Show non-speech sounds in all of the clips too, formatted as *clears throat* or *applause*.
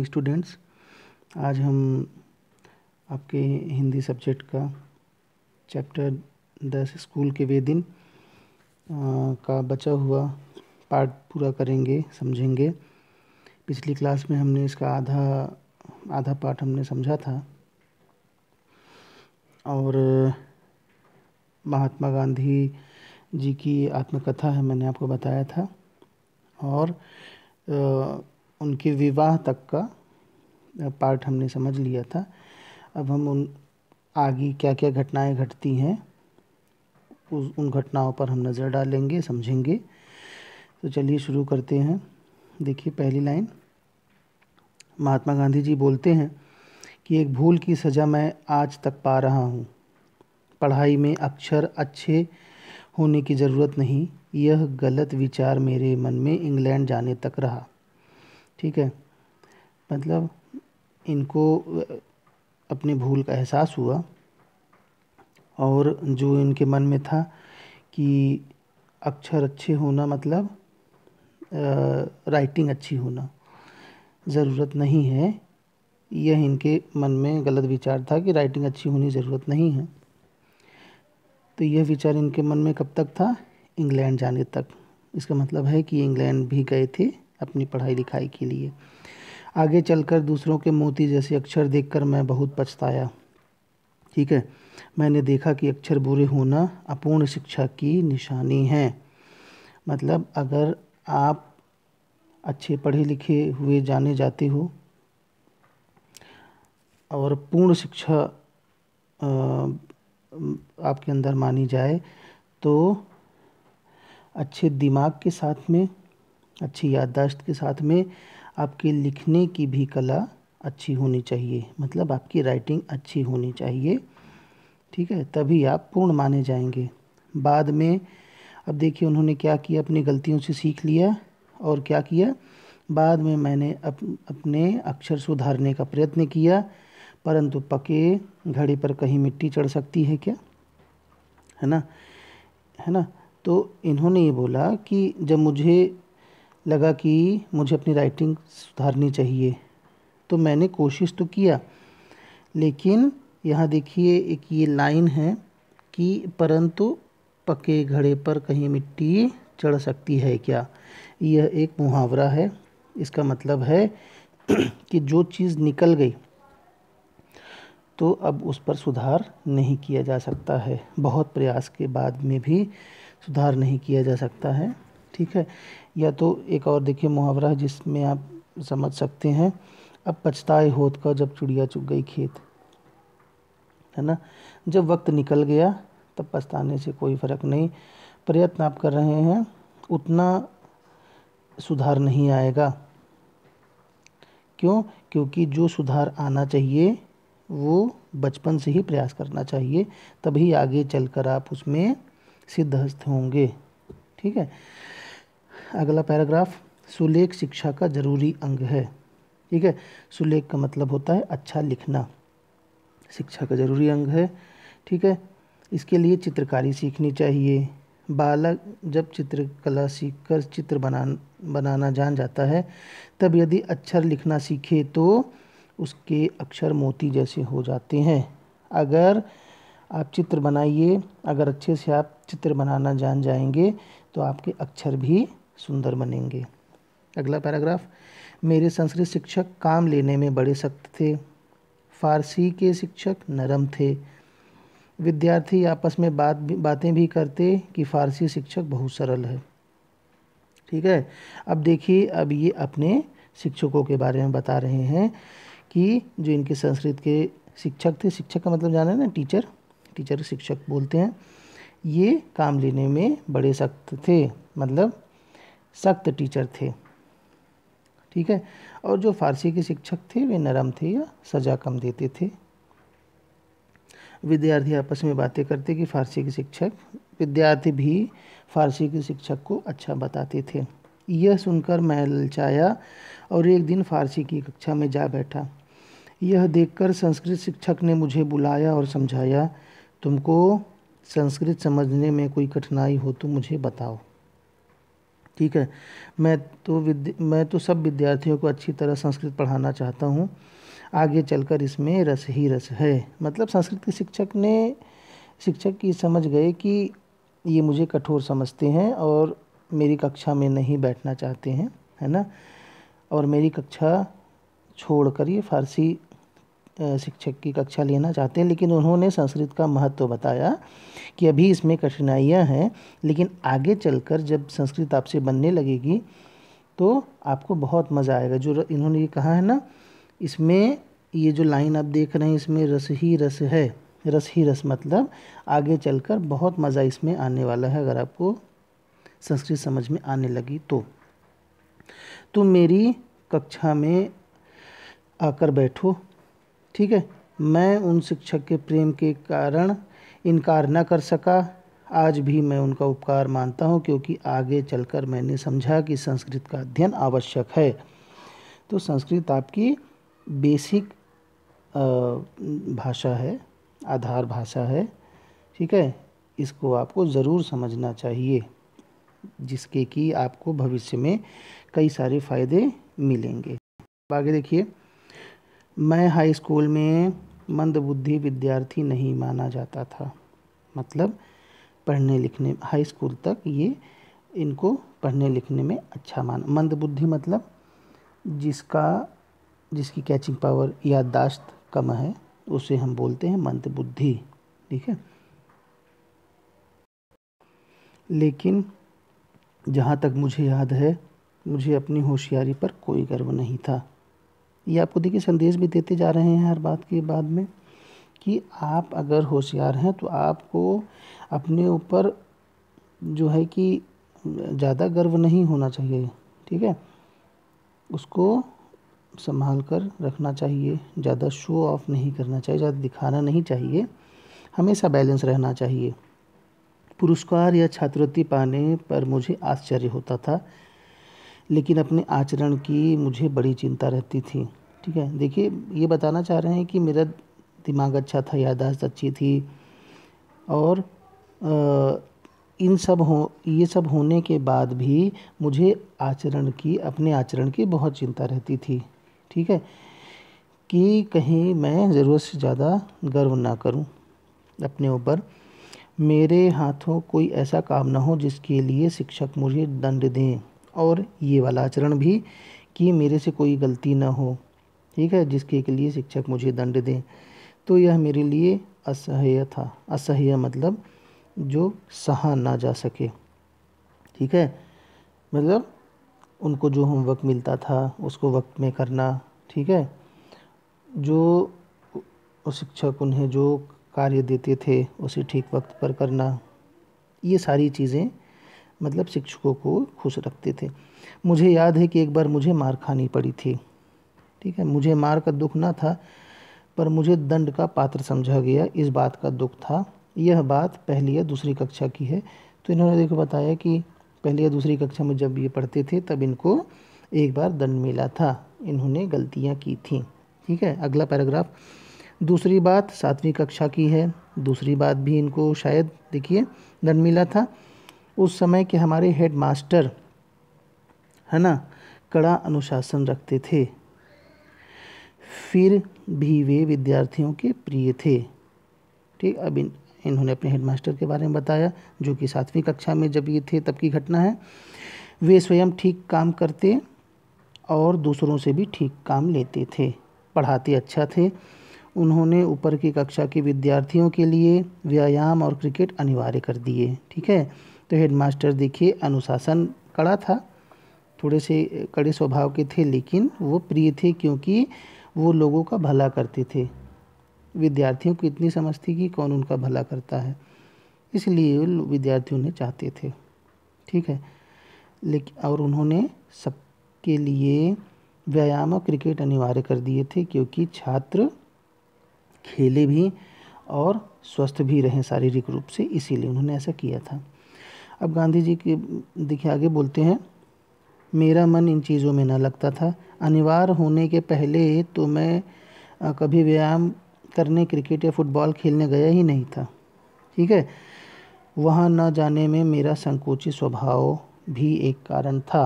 students आज हम आपके हिंदी सब्जेक्ट का चैप्टर दस स्कूल के वे दिन का बचा हुआ पार्ट पूरा करेंगे समझेंगे पिछली क्लास में हमने इसका आधा आधा पार्ट हमने समझा था और महात्मा गांधी जी की आत्मकथा है मैंने आपको बताया था और आ, उनके विवाह तक का पार्ट हमने समझ लिया था अब हम उन आगे क्या क्या घटनाएं घटती हैं उस उन घटनाओं पर हम नज़र डालेंगे समझेंगे तो चलिए शुरू करते हैं देखिए पहली लाइन महात्मा गांधी जी बोलते हैं कि एक भूल की सज़ा मैं आज तक पा रहा हूँ पढ़ाई में अक्षर अच्छे होने की ज़रूरत नहीं यह गलत विचार मेरे मन में इंग्लैंड जाने तक रहा ठीक है मतलब इनको अपनी भूल का एहसास हुआ और जो इनके मन में था कि अक्षर अच्छे होना मतलब राइटिंग अच्छी होना ज़रूरत नहीं है यह इनके मन में गलत विचार था कि राइटिंग अच्छी होनी ज़रूरत नहीं है तो यह विचार इनके मन में कब तक था इंग्लैंड जाने तक इसका मतलब है कि इंग्लैंड भी गए थे अपनी पढ़ाई लिखाई के लिए आगे चलकर दूसरों के मोती जैसे अक्षर देखकर मैं बहुत पछताया ठीक है मैंने देखा कि अक्षर बुरे होना अपूर्ण शिक्षा की निशानी है मतलब अगर आप अच्छे पढ़े लिखे हुए जाने जाते हो और पूर्ण शिक्षा आपके अंदर मानी जाए तो अच्छे दिमाग के साथ में अच्छी याददाश्त के साथ में आपके लिखने की भी कला अच्छी होनी चाहिए मतलब आपकी राइटिंग अच्छी होनी चाहिए ठीक है तभी आप पूर्ण माने जाएंगे बाद में अब देखिए उन्होंने क्या किया अपनी गलतियों से सीख लिया और क्या किया बाद में मैंने अप, अपने अक्षर सुधारने का प्रयत्न किया परंतु पके घड़े पर कहीं मिट्टी चढ़ सकती है क्या है ना है ना तो इन्होंने ये बोला कि जब मुझे लगा कि मुझे अपनी राइटिंग सुधारनी चाहिए तो मैंने कोशिश तो किया लेकिन यहाँ देखिए एक ये लाइन है कि परंतु पके घड़े पर कहीं मिट्टी चढ़ सकती है क्या यह एक मुहावरा है इसका मतलब है *clears throat* कि जो चीज़ निकल गई तो अब उस पर सुधार नहीं किया जा सकता है बहुत प्रयास के बाद में भी सुधार नहीं किया जा सकता है ठीक है या तो एक और देखिए मुहावरा जिसमें आप समझ सकते हैं अब पछताए होत का जब चुड़िया चुग गई खेत है ना जब वक्त निकल गया तब पछताने से कोई फ़र्क नहीं प्रयत्न आप कर रहे हैं उतना सुधार नहीं आएगा क्यों क्योंकि जो सुधार आना चाहिए वो बचपन से ही प्रयास करना चाहिए तभी आगे चलकर आप उसमें सिद्धस्त होंगे ठीक है अगला पैराग्राफ सुलेख शिक्षा का जरूरी अंग है ठीक है सुलेख का मतलब होता है अच्छा लिखना शिक्षा का जरूरी अंग है ठीक है इसके लिए चित्रकारी सीखनी चाहिए बालक जब चित्रकला सीखकर चित्र बना बनाना जान जाता है तब यदि अक्षर लिखना सीखे तो उसके अक्षर मोती जैसे हो जाते हैं अगर आप चित्र बनाइए अगर अच्छे से आप चित्र बनाना जान जाएंगे तो आपके अक्षर भी सुंदर बनेंगे अगला पैराग्राफ मेरे संस्कृत शिक्षक काम लेने में बड़े सख्त थे फारसी के शिक्षक नरम थे विद्यार्थी आपस में बात भी बातें भी करते कि फारसी शिक्षक बहुत सरल है ठीक है अब देखिए अब ये अपने शिक्षकों के बारे में बता रहे हैं कि जो इनके संस्कृत के शिक्षक थे शिक्षक का मतलब जाना है ना टीचर टीचर शिक्षक बोलते हैं ये काम लेने में बड़े सख्त थे मतलब सख्त टीचर थे ठीक है और जो फारसी के शिक्षक थे वे नरम थे या सज़ा कम देते थे विद्यार्थी आपस में बातें करते कि फारसी के शिक्षक विद्यार्थी भी फारसी के शिक्षक को अच्छा बताते थे यह सुनकर मैं ललचाया और एक दिन फारसी की कक्षा में जा बैठा यह देखकर संस्कृत शिक्षक ने मुझे बुलाया और समझाया तुमको संस्कृत समझने में कोई कठिनाई हो तो मुझे बताओ ठीक है मैं तो विद्य मैं तो सब विद्यार्थियों को अच्छी तरह संस्कृत पढ़ाना चाहता हूँ आगे चलकर इसमें रस ही रस है मतलब संस्कृत के शिक्षक ने शिक्षक की समझ गए कि ये मुझे कठोर समझते हैं और मेरी कक्षा में नहीं बैठना चाहते हैं है ना और मेरी कक्षा छोड़कर ये फारसी शिक्षक की कक्षा लेना चाहते हैं लेकिन उन्होंने संस्कृत का महत्व बताया कि अभी इसमें कठिनाइयाँ हैं लेकिन आगे चलकर जब संस्कृत आपसे बनने लगेगी तो आपको बहुत मज़ा आएगा जो इन्होंने ये कहा है ना इसमें ये जो लाइन आप देख रहे हैं इसमें रस ही रस है रस ही रस मतलब आगे चलकर बहुत मज़ा इसमें आने वाला है अगर आपको संस्कृत समझ में आने लगी तो तुम तो मेरी कक्षा में आकर बैठो ठीक है मैं उन शिक्षक के प्रेम के कारण इनकार न कर सका आज भी मैं उनका उपकार मानता हूँ क्योंकि आगे चलकर मैंने समझा कि संस्कृत का अध्ययन आवश्यक है तो संस्कृत आपकी बेसिक भाषा है आधार भाषा है ठीक है इसको आपको ज़रूर समझना चाहिए जिसके कि आपको भविष्य में कई सारे फ़ायदे मिलेंगे आगे देखिए मैं हाई स्कूल में मंदबुद्धि विद्यार्थी नहीं माना जाता था मतलब पढ़ने लिखने हाई स्कूल तक ये इनको पढ़ने लिखने में अच्छा माना मंदबुद्धि मतलब जिसका जिसकी कैचिंग पावर याददाश्त कम है उसे हम बोलते हैं मंदबुद्धि ठीक है लेकिन जहाँ तक मुझे याद है मुझे अपनी होशियारी पर कोई गर्व नहीं था ये आपको देखिए संदेश भी देते जा रहे हैं हर बात के बाद में कि आप अगर होशियार हैं तो आपको अपने ऊपर जो है कि ज़्यादा गर्व नहीं होना चाहिए ठीक है उसको संभाल कर रखना चाहिए ज़्यादा शो ऑफ नहीं करना चाहिए ज़्यादा दिखाना नहीं चाहिए हमेशा बैलेंस रहना चाहिए पुरस्कार या छात्रवृत्ति पाने पर मुझे आश्चर्य होता था लेकिन अपने आचरण की मुझे बड़ी चिंता रहती थी ठीक है देखिए ये बताना चाह रहे हैं कि मेरा दिमाग अच्छा था यादाश्त अच्छी थी और आ, इन सब हो ये सब होने के बाद भी मुझे आचरण की अपने आचरण की बहुत चिंता रहती थी ठीक है कि कहीं मैं ज़रूरत से ज़्यादा गर्व ना करूं अपने ऊपर मेरे हाथों कोई ऐसा काम ना हो जिसके लिए शिक्षक मुझे दंड दें और ये वाला आचरण भी कि मेरे से कोई गलती ना हो ठीक है जिसके के लिए शिक्षक मुझे दंड दें तो यह मेरे लिए असह्य था असह्य मतलब जो सहा ना जा सके ठीक है मतलब उनको जो होमवर्क मिलता था उसको वक्त में करना ठीक है जो शिक्षक उन्हें जो कार्य देते थे उसे ठीक वक्त पर करना ये सारी चीज़ें मतलब शिक्षकों को खुश रखते थे मुझे याद है कि एक बार मुझे मार खानी पड़ी थी ठीक है मुझे मार का दुख ना था पर मुझे दंड का पात्र समझा गया इस बात का दुख था यह बात पहली या दूसरी कक्षा की है तो इन्होंने देखो बताया कि पहली या दूसरी कक्षा में जब ये पढ़ते थे तब इनको एक बार दंड मिला था इन्होंने गलतियाँ की थी ठीक है अगला पैराग्राफ दूसरी बात सातवीं कक्षा की है दूसरी बात भी इनको शायद देखिए दंड मिला था उस समय के हमारे हेड मास्टर है ना कड़ा अनुशासन रखते थे फिर भी वे विद्यार्थियों के प्रिय थे ठीक अब इन इन्होंने अपने हेडमास्टर के बारे में बताया जो कि सातवीं कक्षा में जब ये थे तब की घटना है वे स्वयं ठीक काम करते और दूसरों से भी ठीक काम लेते थे पढ़ाते अच्छा थे उन्होंने ऊपर की कक्षा के विद्यार्थियों के लिए व्यायाम और क्रिकेट अनिवार्य कर दिए ठीक है तो हेडमास्टर देखिए अनुशासन कड़ा था थोड़े से कड़े स्वभाव के थे लेकिन वो प्रिय थे क्योंकि वो लोगों का भला करते थे विद्यार्थियों को इतनी समझ थी कि कौन उनका भला करता है इसलिए विद्यार्थी उन्हें चाहते थे ठीक है लेकिन और उन्होंने सबके लिए व्यायाम और क्रिकेट अनिवार्य कर दिए थे क्योंकि छात्र खेले भी और स्वस्थ भी रहें शारीरिक रूप से इसीलिए उन्होंने ऐसा किया था अब गांधी जी के देखिए आगे बोलते हैं मेरा मन इन चीज़ों में ना लगता था अनिवार्य होने के पहले तो मैं कभी व्यायाम करने क्रिकेट या फुटबॉल खेलने गया ही नहीं था ठीक है वहाँ न जाने में मेरा संकोची स्वभाव भी एक कारण था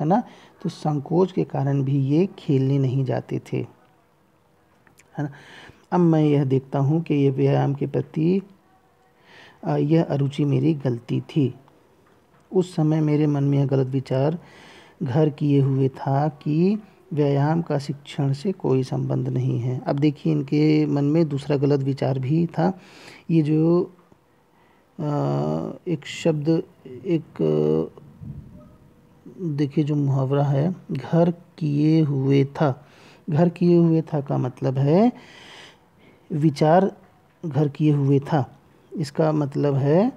है ना तो संकोच के कारण भी ये खेलने नहीं जाते थे है ना अब मैं यह देखता हूँ कि ये व्यायाम के प्रति यह अरुचि मेरी गलती थी उस समय मेरे मन में यह गलत विचार घर किए हुए था कि व्यायाम का शिक्षण से कोई संबंध नहीं है अब देखिए इनके मन में दूसरा गलत विचार भी था ये जो एक शब्द एक देखिए जो मुहावरा है घर किए हुए था घर किए हुए था का मतलब है विचार घर किए हुए था इसका मतलब है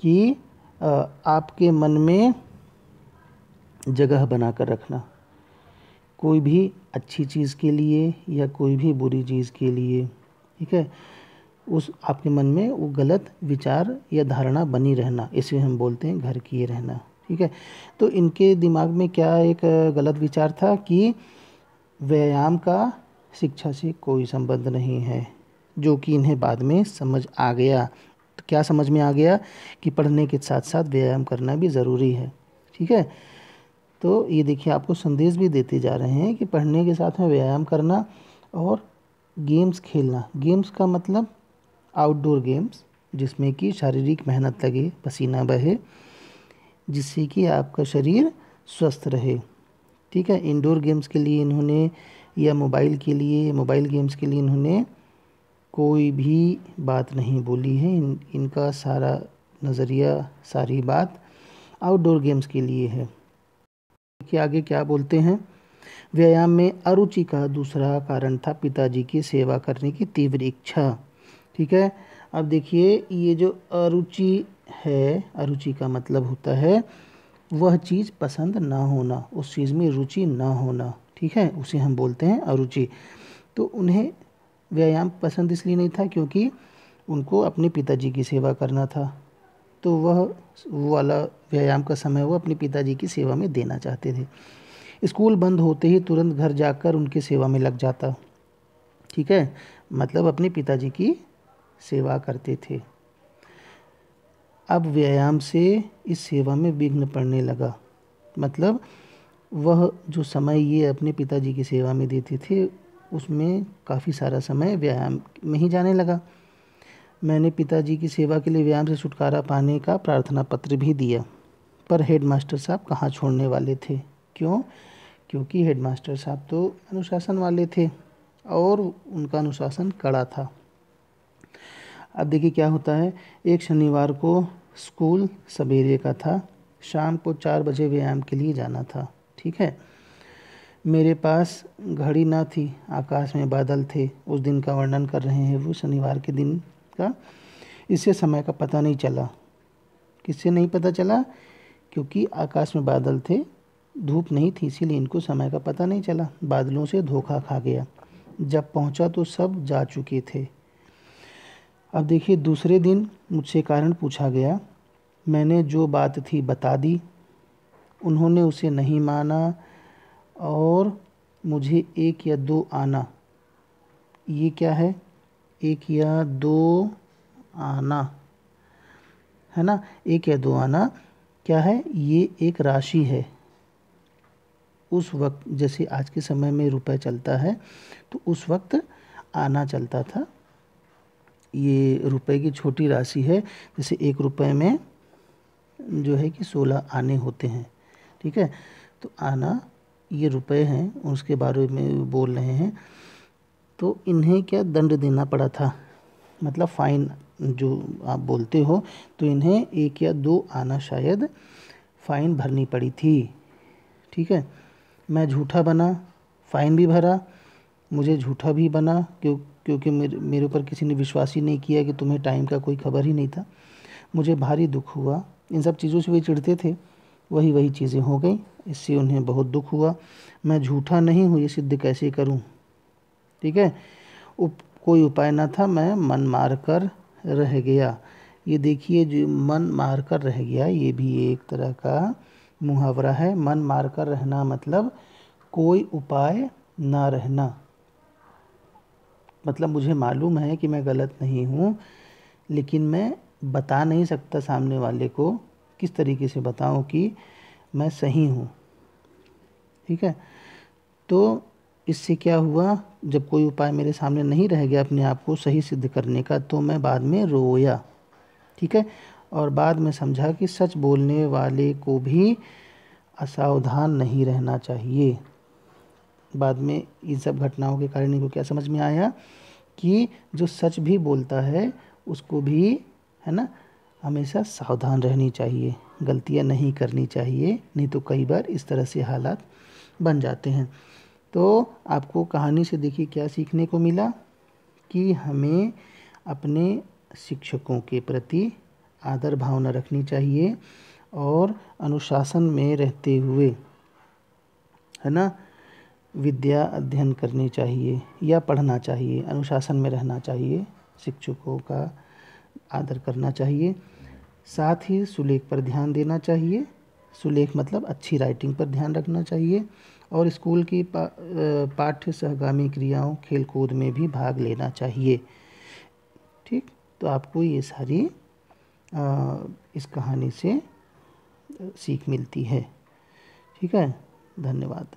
कि आपके मन में जगह बना कर रखना कोई भी अच्छी चीज़ के लिए या कोई भी बुरी चीज़ के लिए ठीक है उस आपके मन में वो गलत विचार या धारणा बनी रहना इसे हम बोलते हैं घर किए रहना ठीक है तो इनके दिमाग में क्या एक गलत विचार था कि व्यायाम का शिक्षा से कोई संबंध नहीं है जो कि इन्हें बाद में समझ आ गया क्या समझ में आ गया कि पढ़ने के साथ साथ व्यायाम करना भी ज़रूरी है ठीक है तो ये देखिए आपको संदेश भी देते जा रहे हैं कि पढ़ने के साथ में व्यायाम करना और गेम्स खेलना गेम्स का मतलब आउटडोर गेम्स जिसमें कि शारीरिक मेहनत लगे पसीना बहे जिससे कि आपका शरीर स्वस्थ रहे ठीक है इंडोर गेम्स के लिए इन्होंने या मोबाइल के लिए मोबाइल गेम्स के लिए इन्होंने कोई भी बात नहीं बोली है इन इनका सारा नज़रिया सारी बात आउटडोर गेम्स के लिए है कि आगे क्या बोलते हैं व्यायाम में अरुचि का दूसरा कारण था पिताजी की सेवा करने की तीव्र इच्छा ठीक है अब देखिए ये जो अरुचि है अरुचि का मतलब होता है वह चीज़ पसंद ना होना उस चीज़ में रुचि ना होना ठीक है उसे हम बोलते हैं अरुचि तो उन्हें व्यायाम पसंद इसलिए नहीं था क्योंकि उनको अपने पिताजी की सेवा करना था तो वह वो वाला व्यायाम का समय वह अपने पिताजी की सेवा में देना चाहते थे स्कूल बंद होते ही तुरंत घर जाकर उनकी सेवा में लग जाता ठीक है मतलब अपने पिताजी की सेवा करते थे अब व्यायाम से इस सेवा में विघ्न पड़ने लगा मतलब वह जो समय ये अपने पिताजी की सेवा में देते थे उसमें काफ़ी सारा समय व्यायाम में ही जाने लगा मैंने पिताजी की सेवा के लिए व्यायाम से छुटकारा पाने का प्रार्थना पत्र भी दिया पर हेडमास्टर साहब कहाँ छोड़ने वाले थे क्यों क्योंकि हेडमास्टर साहब तो अनुशासन वाले थे और उनका अनुशासन कड़ा था अब देखिए क्या होता है एक शनिवार को स्कूल सवेरे का था शाम को चार बजे व्यायाम के लिए जाना था ठीक है मेरे पास घड़ी ना थी आकाश में बादल थे उस दिन का वर्णन कर रहे हैं वो शनिवार के दिन का इससे समय का पता नहीं चला किससे नहीं पता चला क्योंकि आकाश में बादल थे धूप नहीं थी इसीलिए इनको समय का पता नहीं चला बादलों से धोखा खा गया जब पहुंचा तो सब जा चुके थे अब देखिए दूसरे दिन मुझसे कारण पूछा गया मैंने जो बात थी बता दी उन्होंने उसे नहीं माना और मुझे एक या दो आना ये क्या है एक या दो आना है ना एक या दो आना क्या है ये एक राशि है उस वक्त जैसे आज के समय में रुपए चलता है तो उस वक्त आना चलता था ये रुपए की छोटी राशि है जैसे एक रुपए में जो है कि सोलह आने होते हैं ठीक है तो आना ये रुपए हैं उसके बारे में बोल रहे हैं तो इन्हें क्या दंड देना पड़ा था मतलब फ़ाइन जो आप बोलते हो तो इन्हें एक या दो आना शायद फ़ाइन भरनी पड़ी थी ठीक है मैं झूठा बना फ़ाइन भी भरा मुझे झूठा भी बना क्यों क्योंकि मेरे मेरे ऊपर किसी ने विश्वास ही नहीं किया कि तुम्हें टाइम का कोई खबर ही नहीं था मुझे भारी दुख हुआ इन सब चीज़ों से वे चिढ़ते थे वही वही चीज़ें हो गई इससे उन्हें बहुत दुख हुआ मैं झूठा नहीं हूँ ये सिद्ध कैसे करूँ ठीक है उप कोई उपाय ना था मैं मन मार कर रह गया ये देखिए जो मन मार कर रह गया ये भी एक तरह का मुहावरा है मन मार कर रहना मतलब कोई उपाय ना रहना मतलब मुझे मालूम है कि मैं गलत नहीं हूँ लेकिन मैं बता नहीं सकता सामने वाले को किस तरीके से बताऊं कि मैं सही हूँ ठीक है तो इससे क्या हुआ जब कोई उपाय मेरे सामने नहीं रह गया अपने आप को सही सिद्ध करने का तो मैं बाद में रोया ठीक है और बाद में समझा कि सच बोलने वाले को भी असावधान नहीं रहना चाहिए बाद में इन सब घटनाओं के कारण इनको क्या समझ में आया कि जो सच भी बोलता है उसको भी है ना हमेशा सावधान रहनी चाहिए गलतियाँ नहीं करनी चाहिए नहीं तो कई बार इस तरह से हालात बन जाते हैं तो आपको कहानी से देखिए क्या सीखने को मिला कि हमें अपने शिक्षकों के प्रति आदर भावना रखनी चाहिए और अनुशासन में रहते हुए है ना विद्या अध्ययन करनी चाहिए या पढ़ना चाहिए अनुशासन में रहना चाहिए शिक्षकों का आदर करना चाहिए साथ ही सुलेख पर ध्यान देना चाहिए सुलेख मतलब अच्छी राइटिंग पर ध्यान रखना चाहिए और स्कूल की पा, पाठ्य सहगामी क्रियाओं खेलकूद में भी भाग लेना चाहिए ठीक तो आपको ये सारी आ, इस कहानी से सीख मिलती है ठीक है धन्यवाद